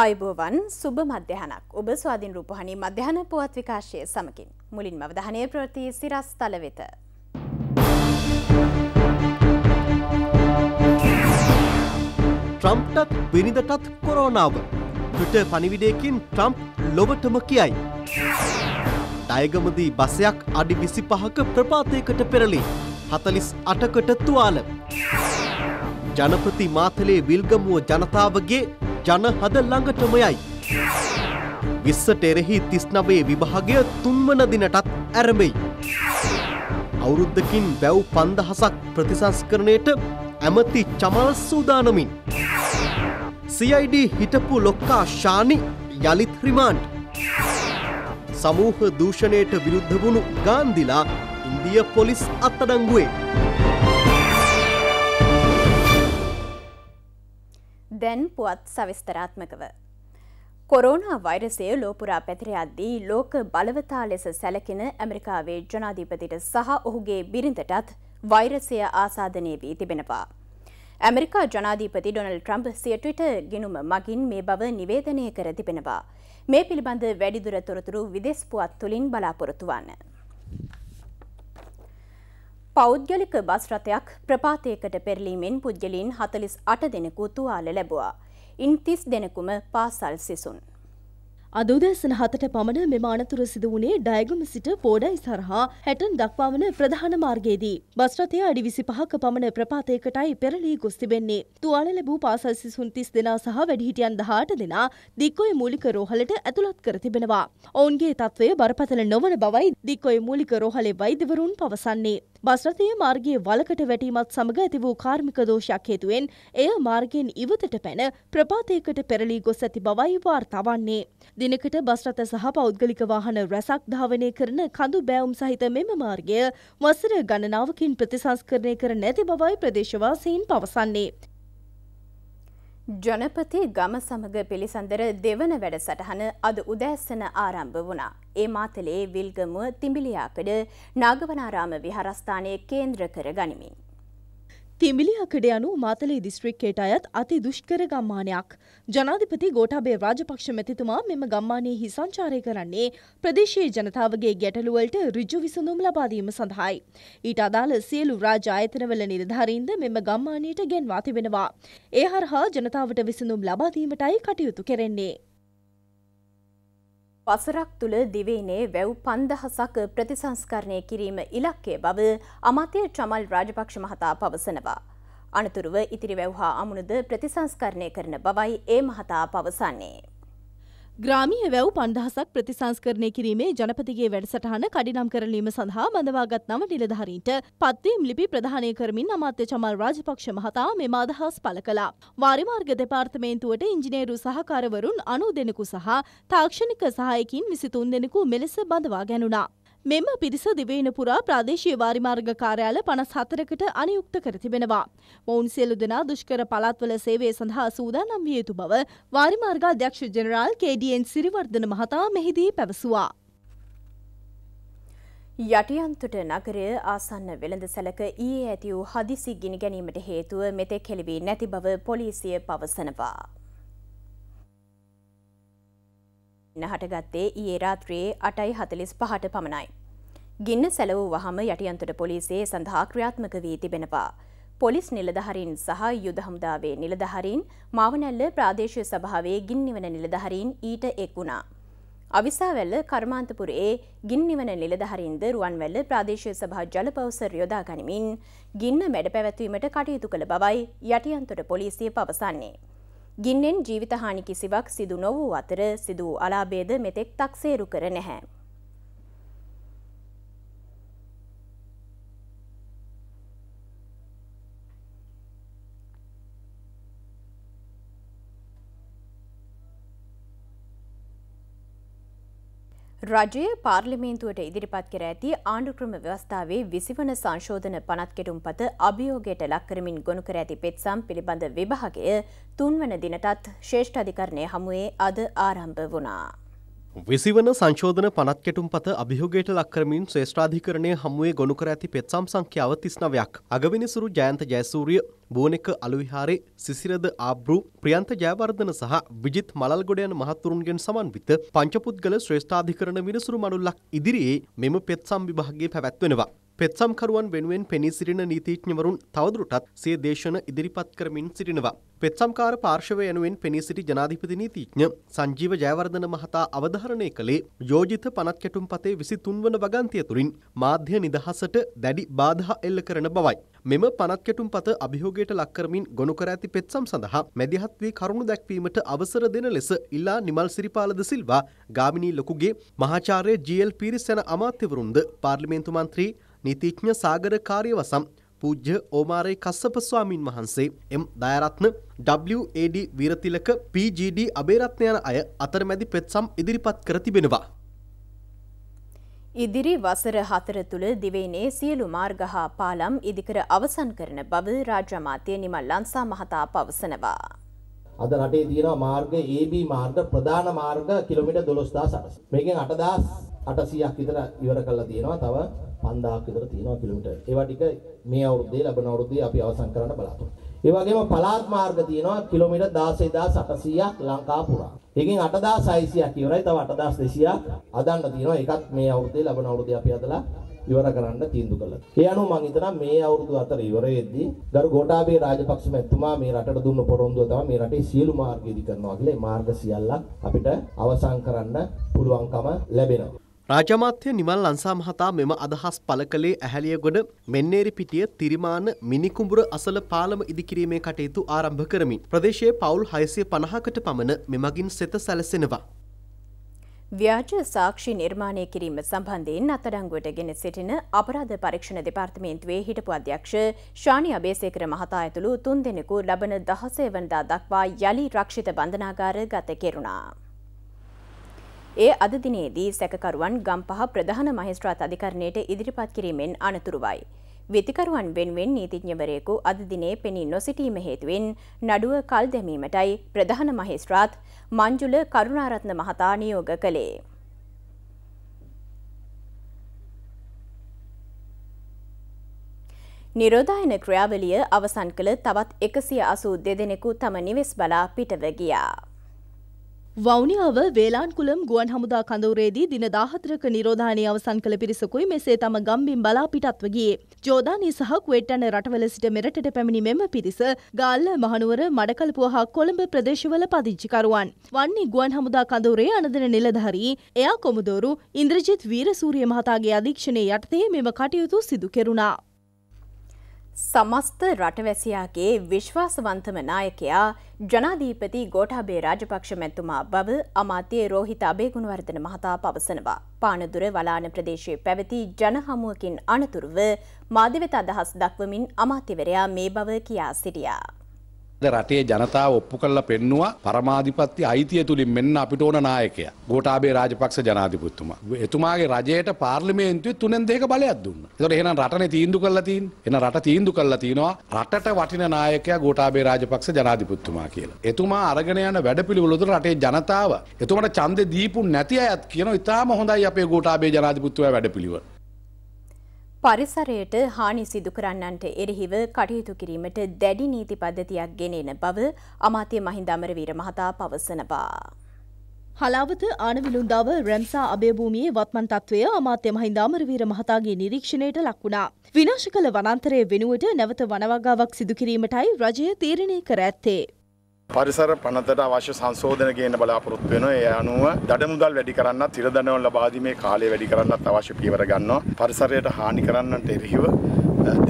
අයිබෝවන් සුබ මධ්‍යහනක් ඔබ ස්වාධින් රූපහණී මධ්‍යහන පුවත් විකාශය සමකින් මුලින් මවධනය ප්‍රති සිරස් තල වෙත. ට්‍රම්ප්ටත් විනිදටත් කොරෝනාව. ටට පනිවිඩයකින් ට්‍රම්ප් ලොවටම කියයි. ඩයගමදී බසයක් අඩි විසි පහක ප්‍රපාතයකට පෙරලි හතලිස් අටකට තුවාල. ජනපති මාතලේ විල්ගමුව ජනතාවගේ ජනහද ළඟටමයයි. විස්සට එරෙහි තිස්නවයේ විභාගය තුන්වන දිනටත් ඇරඹෙයි. අවුරුද්ධකින් බැව් පන්දහසක් ප්‍රතිසංස්කරණයට ඇමති චමල් සූදානමින්. CID හිටපු ලොක්කා ශානි යළිත් රිමාන්ට්. සමූහ දූෂණයට විරුද්ධ වුණු ගාන්දිලා ඉන්දිය පොලිස් අත්තඩංගුවේ. දැන් පුවත් සවිස්තරාත්මකව. කොරෝනා වෛරසය ලෝපුරා පැතිරයද්දී ලෝක බලවතා ලෙස සැලකෙන ඇමරිකාවේ ජනාධීපතිට සහ ඔහුගේ බිරිඳටත් වෛරසය ආසාධනය වී තිබෙනවා. ඇමරිකා ජනාධීපති ඩොනල් ට්‍රම්ප් සියටවිට ගිනුම මගින් මේ බව නිවේදනය කර තිබෙනවා. මේ පිළිබඳ වැඩිදුර තොරතුරු විදෙස් පුවත් තුළින් බලාපොරොතුවන්න. පෞද්ගලික බස් රථයක් ප්‍රපාතයකට පෙරලීමෙන් පුද්ගලීන් හතලිස් අට දෙනෙකු තුවාල ලැබවා. ඉන් තිස් දෙනෙකුම පාසල් සිසුන්. අදෝදැසන හතට පමණ මෙම අනතුර සිදු වුණේ ඩයගම සිට පෝඩයි සරහා හැටන් දක්වාවන ප්‍රධාන මාර්ගයේදී. බස්රථය අඩි විසි පහක පමණ ප්‍රපාතයකටයි පෙරලී ගොස් තිබෙන්නේ. තුවාල ලැබූ පාසල් සිසුන් තිස් දෙනා සහ වැඩිහිටියන් දහට දෙනා දික්කොයි මූලික රෝහලට ඇතුළත් කර තිබෙනවා. ඔවුන්ගේ තත්ත්වය බරපතල නොවන බවයි දික්කොයි මූලික රෝහලේ වෛද්‍යවරුන් පවසන්නේ. බස් රථය මාර්ගයේ වලකට වැටීමත් සමග ඇති වූ කාර්මික දෝෂයක් හේතුවෙන් එය මාර්ගයෙන් ඉවතට පැන ප්‍රපාතයකට පෙරලී ගොස් ඇති බවයි වාර්තා වන්නේ. දිනකට බස් රථ සහ පෞද්ගලික වාහන රැසක් ධාවනය කරන කඳු බෑවුම් සහිත මෙම මාර්ගය වසර ගණනාවකින් ප්‍රතිසංස්කරණය කර නැති බවයි ප්‍රදේශවාසීන් පවසන්නේ. ජනපති ගම සමග පිළිසඳර දෙවන වැඩසටහන අද උදෑස්සන ආරම්භ වුණා. ඒ මාතලේ විල්ගමුව තිඹිලියාකඩ නාගවනාරාම විහාරස්ථානය කේන්ද්‍ර කර ගනිමින්. තිඹිලියකඩ යනු මාතලේ දිස්ත්‍රික්කයට අයත් අති දුෂ්කර ගම්මානයක්. ජනාධිපති ගෝඨාභය රාජපක්ෂ මැතිතුමා මෙම ගම්මානයේ හි සංචාරය කරන්නේ ප්‍රදේශයේ ජනතාවගේ ගැටලුවලට ඍජු විසඳුම් ලබා දීම සඳහායි. ඊට අදාළ සියලු රාජ ආයතනවල නිලධාරීන්ද මෙම ගම්මානයට ගෙන්වා තිබෙනවා. ඒ හරහා ජනතාවට විසඳුම් ලබා දීමටයි කටයුතු කෙරෙන්නේ. වසරක් තුළ දිවයිනේ වැව් පන්දහසක ප්‍රතිසංස්කරණය කිරීම ඉලක්කය බව අමතය ට්‍රමල් රාජපක්ෂ මහතා පවසනවා. අනතුරුව ඉතිරි වැව් හා අමුණුද ප්‍රතිසංස්කරණය කරන බවයි ඒ මහතා පවසන්නේ. ග්‍රාමීය වැව් පන්දහසක් ප්‍රතිසංස්කරණය කිරීමේ ජනපතිගේ වැඩසටහන කඩිනම් කරලීම සඳහා මඳවාගත් නව නිලධහරීන්ට පත්වීම් ලිපි ප්‍රධානය කරමින් අමාත්‍ය චමල් රාජපක්ෂ මහතා මෙම අදහස් පළ කළා. වාරිමාර්ග දෙපාර්තමේන්තුවට ඉංජිනේරු සහකාරවරුන් අනු දෙනෙකු සහ තාක්ෂණික සහයකින් විසිතුන් දෙනෙකු මෙලෙස බඳවා ගැනුණා. මෙම පිරිස දිවයින පුරා ප්‍රාදේශීය වාරිමාර්ග කාර්යාල 54කට අනියුක්ත කර තිබෙනවා. මොවුන් සියලු දෙනා දුෂ්කර පළාත්වල සේවය සඳහා සූදානම් විය යුතු බව වාරිමාර්ග අධ්‍යක්ෂ ජෙනරාල් KDN සිරිවර්ධන මහතා මෙහිදී පැවසුවා. යටියන්තුට නගරය ආසන්න වෙළඳ සැලක ඊයේ ඇති වූ හදිසි ගිනි ගැනීමට හේතුව මෙතෙක් හෙළිවී නැති බව පොලිසිය පවසනවා. හටගත්තේ ඒ රාත්‍රයේ අටයි හතලිස් පහට පමණයි. ගින්න සැලවූ වහම යටියන්තුට පොලිසේ සඳහා ක්‍රියාත්මක වී තිබෙනවා. පොලිස් නිලධහරින් සහ යුදහමුදාවේ නිලධහරින් මාවනැල්ල ප්‍රාදේශය සභාවේ ගින්නිවන නිලධහරින් ඊට එක් වුණා. අවිසාවැල්ල කර්මාන්තපුරයේ ගින්නිවන නිලධහරින්ද රුවන්වැල්ල ප්‍රාදේශය සභා ජලපවසර යොදා ගනිමින් ගින්න මැඩ පැවැත්වීමට කටයුතු කළ බවයි යටියන්තොට පොලිසිය පවසන්නේ. ගින්නෙන් ජීවිතහානි කිසිවක් සිදු නොවූ අතර සිදු වූ අලාභේද මෙතෙක් තක්සේරු කර නැහැ. රජය පාර්ලිමේන්තුවට ඉදිරිපත් කර ඇති ආණ්ඩුක්‍රම ව්‍යවස්ථාවේ විසිවන සංශෝධන පනත් කෙටුම් පත අභියෝගයට ලක්කරමින් ගොුණු කර ඇති පෙත්සම් පිළිබඳ විභාගය තුන්වන දිනටත් ශේෂ්ඨ අධිකරණය හමුවේ අද ආරම්භ වනාා. විසිවන සංශෝධන පනත් කෙටුම් පත අභියෝගයට ලක්කරමින් ශ්‍රේෂ්ඨාධිකරණය හමුවේ ගොුණු කර ඇති පෙත්සම් සංඛ්‍යාව තිස්නවයක්. අගවිනිසුරු ජයන්ත ජයසූරිය බෝනෙක අලුවිහාරේ සිසිරද ආබ්‍රු ප්‍රියන්ත ජයවර්ධන සහ විජිත් මලල්ගොඩයන මහත්තුරුන්ගෙන් සමන්විත පංචපුද්ගල ශ්‍රේෂ්ඨාධිකරණ විනිසුරු මනුල්ලක් ඉදිරියේ මෙම පෙත්සම් විභාගේ පැවැත්වෙනවා. පෙත්සම්කරුවන් වෙනුවෙන් පෙනී සිටින නීතිඥවරුන් තවදුරටත් සිය දේශන ඉදිරිපත් කරමින් සිටිනවා. පෙත්සම්කාර පාර්ශවය යනුවෙන් පෙනී සිටි ජනාධිපති නීතිඥ සංජීව ජයවර්ධන මහතා අවධාරණය කළේ යෝජිත පනත් කැටුම් පතේ විසි තුන්වන වගන්තිය තුළින් මාධ්‍ය නිදහසට දැඩි බාධා එල්ල කරන බවයි. මෙම පනත් කැටුම් පත අභියෝගයට ලක්කරමින් ගොුණු කර ඇති පෙත්සම් සඳහා මැදිහත් වී කරුණු දැක්වීමට අවසර දෙන ලෙස ඉල්ලා නිමල් සිරිපාලද සිල්වා ගාමිණී ලොකුගේ මහාචාර්ය ජීල් පිරිසැන අමාත්‍යවරුන්ද පාර්ලිමේන්තු මන්ත්‍රී නීතිඥ සාගර කාර්යවසම් පූජ්‍ය ඕමාරේ කස්සප ස්වාමින් වහන්සේ එම් දයරත්න WAD වීරතිලක PGD අබේරත්න යන අය අතරමැදි පෙත්සම් ඉදිරිපත් කර තිබෙනවා. ඉදිරි වසර හතර තුළ දිවයිනේ සියලු මාර්ග හා පාලම් ඉදිකර අවසන් කරන බව රාජ්‍යමාත්‍ය නිමල් ලංසා මහතා පවසනවා. අද රටේ තියෙනවා මාර්ග AB මාර්ග ප්‍රධාන මාර්ග කිලෝමීටර් 12000. මේකෙන් 8800ක් විතර ඉවර කරලා තියෙනවා. තව 5000ක් විතර තියෙනවා කිලෝමීටර්. ඒවා ටික මේ අවුරුද්දේ ලැබෙන අවුරුද්දේ අපි අවසන් කරන්න බලාපොරොත්තු. ඒ වගේම පළාත් මාර්ග තියෙනවා කිලෝමීටර් 16800ක් ලංකාව පුරා. ඒකෙන් 8600ක් ඉවරයි. තව 8200ක් අදන්න තියෙනවා. ඒකත් මේ අවුරුද්දේ ලැබෙන අවුරුද්දේ අපි අදලා ඉවර කරන්න තීන්දුව කළා. ඒ අනුව මම හිතනවා මේ අවුරුදු අතර ඉවර වෙද්දී ගරු ගෝඨාභය රාජපක්ෂ මැතිතුමා මේ රටට දුන්න පොරොන්දුව තමයි මේ රටේ සියලු මාර්ගයේදී කරනවා කියලා. මේ මාර්ග සියල්ලක් අපිට අවසන් කරන්න පුළුවන්කම ලැබෙනවා. රාජමාත්‍ය නිමල් අන්සා මහතා මෙම අදහස් පළ කළේ ඇහැලියගොඩ මෙන්නේරි පිටිය තිරිමාන මිනිකුඹුර අසල පාලම ඉදිකිරීමේ කටයුතු ආරම්භ කරමින් ප්‍රදේශයේ පවුල් 650කට පමණ මෙමගින් සෙත සැලසෙනවා. ව්‍යාජ සාක්ෂි නිර්මාණය කිරීම සම්බන්ධයෙන් අත්අඩංගුවට ගෙන සිටින අපරාධ පරීක්ෂණ දෙපාර්තමේන්තුවේ හිටපු අධ්‍යක්ෂ ශානි අබේසේකර මහතා ඇතුළු තුන්දෙනෙකු ලබන 16 වනදා දක්වා යලි රක්ෂිත බන්ධනාගාර ගත කෙරුණා. ඒ අද දිනේදී සැකකරුවන් ගම්පහ ප්‍රධාන මහේස්ත්‍රාත් අධිකරණයට ඉදිරිපත් කිරීමෙන් අනතුරුවයි. විතිකරුවන් වෙනුවෙන් නීතිඥවරයෙකු අද දිනේ පෙනී නොසිටීම හේතුවෙන් නඩුව කල් දැමීමටයි ප්‍රධාන මහේස්ත්‍රාත් මංජුල කරුණාරත්න මහතා නියෝග කළේ. නිරෝධායන ක්‍රියාවලිය අවසන් කළ තවත් එකසිය අසූ දෙදෙනෙකු තම නිවෙස් බලා පිටව ගියා. වෞනියාව වේලාන්කුලම් ගුවන් හමුදා කඳවුරේදී දින 14ක නිරෝධානය අවසන් කළ පිරිසකුයි මෙසේ තම ගම්බින් බලා පිටත්ව ගියේ. ජෝදානී සහ කුවේට් යන රටවල සිට මෙරටට පැමිණි මෙම පිරිස ගාල්ල මහනුවර මඩකලපුව හා කොළඹ ප්‍රදේශවල පදිංචිකරුවන්. වන්නේ ගුවන් හමුදා කඳවුරේ අනදන නිලධාරී එයා කොමුදෝරු ඉන්ද්‍රජිත් වීරසූරිය මහතාගේ අධීක්ෂණය යටතේ මෙම කටයුතු සිදු කෙරුණා. සමස්ත රටවැසියාගේ විශ්වාසවන්තම නායකයා ජනාධීපති ගෝටාබේ රාජපක්ෂ මැතුමා බව අමාත්‍යයේ රෝහිත අබේගුණවර්ධන මහතා පවසනවා. පානදුර වලාන ප්‍රදේශයේ පැවති ජනහමුවකින් අනතුරුව මාධ්‍යවෙත අදහස් දක්වමින් අමාත්‍යවරයා මේ බව කියා සිටියා. රටේ ජනතාව ඔප්පු කරලා පෙන්නවා පරමාධිපත්‍ය අයිතිය තුලින් මෙන්න අපිට ඕන නායකයා. ගෝඨාභය රාජපක්ෂ ජනාධිපතිතුමා. එතුමාගේ රජයට පාර්ලිමේන්තුවේ තුනෙන් දෙක බලයක් දුන්නා. ඒතකොට එහෙනම් රටනේ තීන්දුව කරලා තියෙන්නේ. එහෙනම් රට තීන්දුව කරලා තිනවා රටට වටින නායකයා ගෝඨාභය රාජපක්ෂ ජනාධිපතිතුමා කියලා. එතුමා අරගෙන යන වැඩපිළිවෙල උදේ රටේ ජනතාව එතුමාට ඡන්දේ දීපු නැති අයත් කියන ඉතාලම හොඳයි අපේ ගෝඨාභය ජනාධිපතිතුමා වැඩපිළිවෙල. පරිසරයට හානි සිදු කරන්නන්ට එරෙහිව කටයුතු කිරීමට දැඩි නීති පද්ධතියක් ගෙනෙන බව අමාත්‍ය මහින්ද අමරවීර මහතා පවසනවා. හලාවත ආනවිලුන්දාව රැම්සා අභයභූමියේ වත්මන් තත්වය අමාත්‍ය මහින්දාමරවීර මහතාගේ නිරීක්ෂණයට ලක්වුණා. විනාශ කළ වනන්තරය වෙනුවට නැවත වනවගාවක් සිදුකිරීමටයි රජය තීරණය කර ඇත්තේ. පරිසර පනතට අවශ්‍ය සංශෝධන ගේන්න බලාපොරොත්තු වෙනවා. ඒ අනුව දඩ මුදල් වැඩි කරන්නත්, තිර දඬුවම් ලබා දීමේ කාලය වැඩි කරන්නත් අවශ්‍ය පියවර ගන්නවා. පරිසරයට හානි කරන්නට එරෙහිව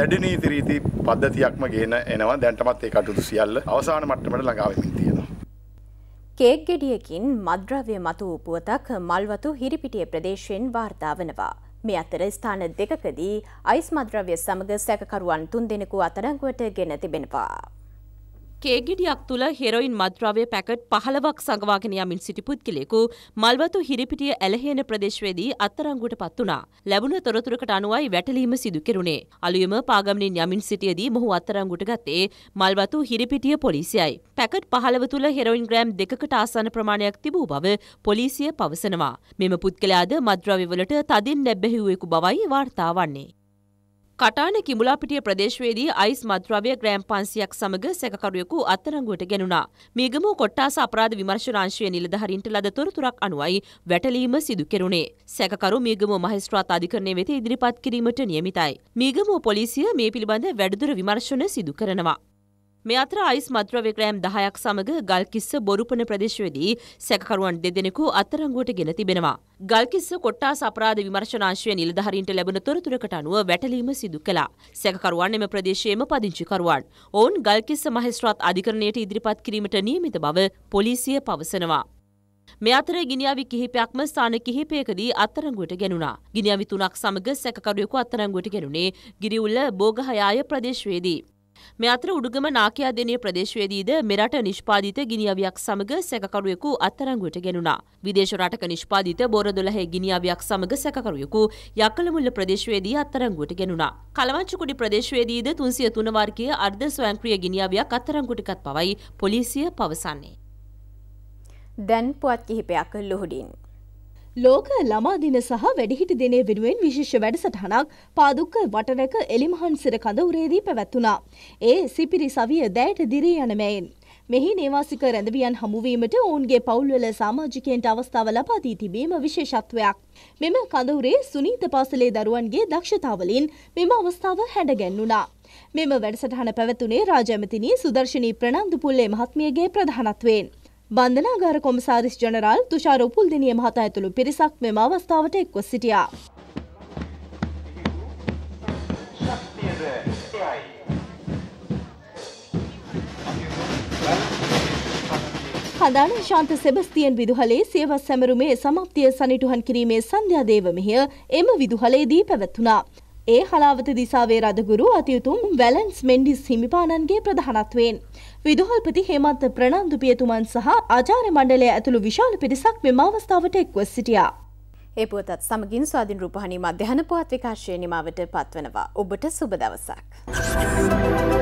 දැඩි නීති රීති පද්ධතියක්ම ගෙන එනවා. දැන්ටමත් ඒ කටයුතු සියල්ල අවසාන මට්ටමට ළඟා වෙමින් තියෙනවා. කේක් ගෙඩියකින් මද්‍රව්‍ය මතු වූ පුවතක් මල්වතු හිරිපිටිය ප්‍රදේශයෙන් වාර්තා වනවා. මේ අතර ස්ථාන දෙකකදී අයිස් මද්‍රව්‍ය සමග සැකකරුවන් තුන් දෙනෙකු අතරංගුවට ගෙන තිබෙනවා. කේගෙඩියක් තුළ හෙරොයින් මද්‍රව්‍ය පැකට් පහලවක් සඟවාගෙන යමින් සිටි පුද්ගලයෙකු මල්වතු හිරිපිටිය ඇලහේන ප්‍රදේශවේදී අත්තරංගුවට පත් වුණා. ලැබුණ තොරතුරකට අනුවයි වැටලීම සිදු කෙරුණේ. අලුයම පාගමනින් යමින් සිටියදී මොහු අත්තරංගුවට ගත්තේ මල්වතු හිරිපිටිය පොලිසියයි. පැකට් පහලව තුළ හෙරොයින් ග්‍රෑම් දෙකකට ආසන්න ප්‍රමාණයක් තිබූ බව පොලිසිය පවසනවා. මෙම පුද්ගලයාද මද්‍රව්‍යවලට තදින් නැබ්බැහිවුවෙකු බවයි වාර්තා වන්නේ. කටාන කිමුලාපිටිය ප්‍රදේශවේදී අයිස් මද්‍රව්‍ය ග්‍රෑම් පන්සියක් සමඟ සැකකරුවෙකු අත්තරංගුවට ගෙනුණා. මීගමෝ කොට්ටාස අපරාධ විමර්ශනාංශය නිලධහරින්ට ලද තොරතුරක් අනුවයි වැටලීම සිදු කෙරුණේ. සැකකරු මීගමෝ මහස්ත්‍රාත් අධිකරණය වෙත ඉදිරිපත් කිරීමට නියමිතයි. මීගමෝ පොලිසිය මේ පිළිබඳ වැඩදුර විමර්ශන සිදු කරනවා. මේ අතර අයිස් මත්‍ර වික්‍රයම් 10ක් සමග ගල්කිස්ස බොරුපන ප්‍රදේශවේදී සැකකරුවන් දෙදෙනෙකු අත්අඩංගුවට ගෙන තිබෙනවා. ගල්කිස්ස කොට්ටාස අපරාධ විමර්ශනාංශයේ නිලධාරීන්ට ලැබුණ තොරතුරකට අනුව වැටලීම සිදු කළා. සැකකරුවන් එම ප්‍රදේශයේම පදිංචිකරුවන්. ඔවුන් ගල්කිස්ස මහේස්ත්‍රාත් අධිකරණයට ඉදිරිපත් කිරීමට නියමිත බව පොලිසිය පවසනවා. මේ අතර ගිනියවි කිහිපයක්ම ස්ථාන කිහිපයකදී අත්තරංගුවට ගෙනුණා. ගිනියවි තුනක් සමග සැකකරුවෙකු අත්තරංගුවට ගෙනුනේ ගිරිඋල්ල බෝගහයාය ප්‍රදේශයේදී. මේ අතර උඩුගම නාකයා දෙනිය ප්‍රදේශයේදීද මෙරට නිෂ්පාදිත ගිනිඅවියක් සමග සැකකරුවෙකු අත්අඩංගුවට ගෙනුණා. විදේශ රටක නිෂ්පාදිත බොරදොලහේ ගිනිඅවියක් සමග සැකකරුවෙකු යකලමුල්ල ප්‍රදේශයේදී අත්අඩංගුවට ගෙනුණා. කලවංචුකුඩි ප්‍රදේශයේදීද 303 වර්ගයේ අර්ධ ස්වයංක්‍රීය ගිනිඅවියක් අත්අඩංගුවටපත් බවයි පොලිසිය පවසන්නේ. දැන් පුවත් කිහිපයක් ලොහුඩින් ලෝක ළමා දින සහ වැඩිහිටි දිනය වෙනුවෙන් විශේෂ වැඩසටහනක් පාදුක්ක වටනක එලිමහන්සිර කඳවුරේදී පැවැත්වුණා. ඒ සිපිරි සවිය දැයට දිරී යනමැයින්. මෙහි නේවාසික රැඳවියන් හමුවීමට ඔවුන්ගේ පවුල්වල සාමාජිකයන්ට අවස්ථාව ලබා දී තිබීම විශේෂත්වයක්. මෙම කඳවුරේ සුනීත පාසලේ දරුවන්ගේ දක්ෂතාවලින් මෙම අවස්ථාව හැඩගැන්වුණා. මෙම වැඩසටහන පැවැතුනේ රාජැමතිනී සුදර්ශනී ප්‍රනන්දුපුල්ලේ මහත්මියගේ ප්‍රධානත්වයෙන්. බන්ධනාගාර කොමසාරිස් ජනරාල් තුෂාර උපුල්දිනිය මහතා ඇතුළු පිරිසක් මෙම අවස්ථාවට එක්ව සිටියා. හදාන ශාන්ත සෙබස්තියන් විදුහලේ සියවස් සැමරුමේ සමප්තිය සනිටුහන් කිරීමේ සන්ධ්‍යාදේව මෙහය එම විදුහලේදී පැවැත්වුණා. ඒ හලාවත දිසාවේ රදගුරු අතියුතුම් වැලන්ස් මෙන්ඩිස් හිමිපාණන්ගේ ප්‍රධානත්වයෙන්. විදුහල්පති හෙමන්ත ප්‍රනන්දු පියතුමන් සහ ආචාර්ය මණ්ඩලය ඇතුළු විශාල පිරිසක් මෙම අවස්ථාවට එක්ව සිටියා. ඒ පුවතත් සමගින් ස්වාධීන් රූපහනී මධ්‍යහන පුවත් විකාශය නිමාවට පත්වනවා. ඔබට සුබ දවසක්.